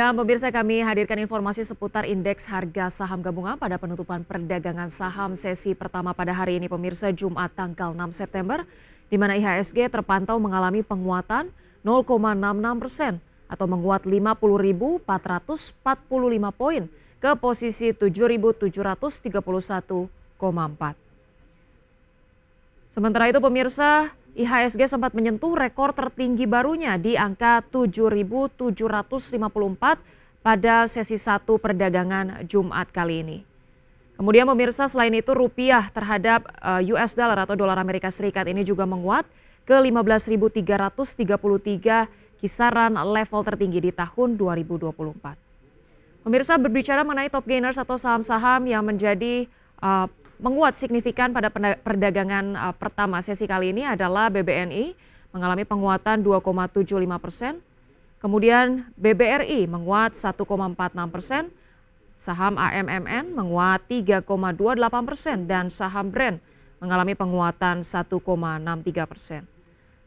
Dan pemirsa kami hadirkan informasi seputar indeks harga saham gabungan pada penutupan perdagangan saham sesi pertama pada hari ini pemirsa Jumat tanggal 6 September di mana IHSG terpantau mengalami penguatan 0,66 persen atau menguat 50.445 poin ke posisi 7.731,4. Sementara itu pemirsa, IHSG sempat menyentuh rekor tertinggi barunya di angka 7.754 pada sesi satu perdagangan Jumat kali ini. Kemudian pemirsa selain itu rupiah terhadap eh, US dollar atau dolar Amerika Serikat ini juga menguat ke 15.333 kisaran level tertinggi di tahun 2024. Pemirsa berbicara mengenai top gainers atau saham-saham yang menjadi eh, menguat signifikan pada perdagangan uh, pertama sesi kali ini adalah BBNI mengalami penguatan 2,75 persen, kemudian BBRI menguat 1,46 persen, saham AMMN menguat 3,28 persen, dan saham Brent mengalami penguatan 1,63 persen.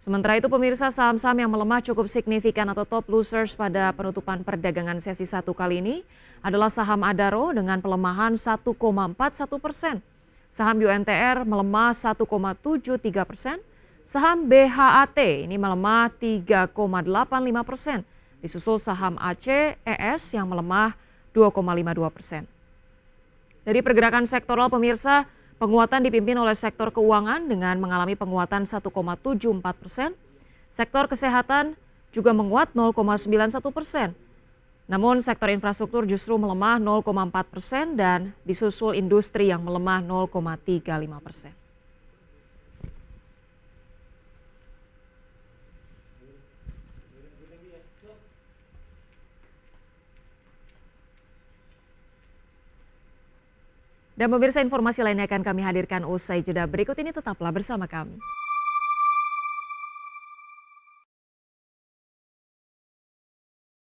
Sementara itu pemirsa saham-saham yang melemah cukup signifikan atau top losers pada penutupan perdagangan sesi satu kali ini adalah saham Adaro dengan pelemahan 1,41 persen. Saham UNTR melemah 1,73 persen. Saham BHAT ini melemah 3,85 persen. Disusul saham ACES yang melemah 2,52 persen. Dari pergerakan sektoral pemirsa, penguatan dipimpin oleh sektor keuangan dengan mengalami penguatan 1,74 persen. Sektor kesehatan juga menguat 0,91 persen. Namun sektor infrastruktur justru melemah 0,4 persen dan disusul industri yang melemah 0,35 persen. Dan pemirsa informasi lainnya akan kami hadirkan usai jeda berikut ini tetaplah bersama kami.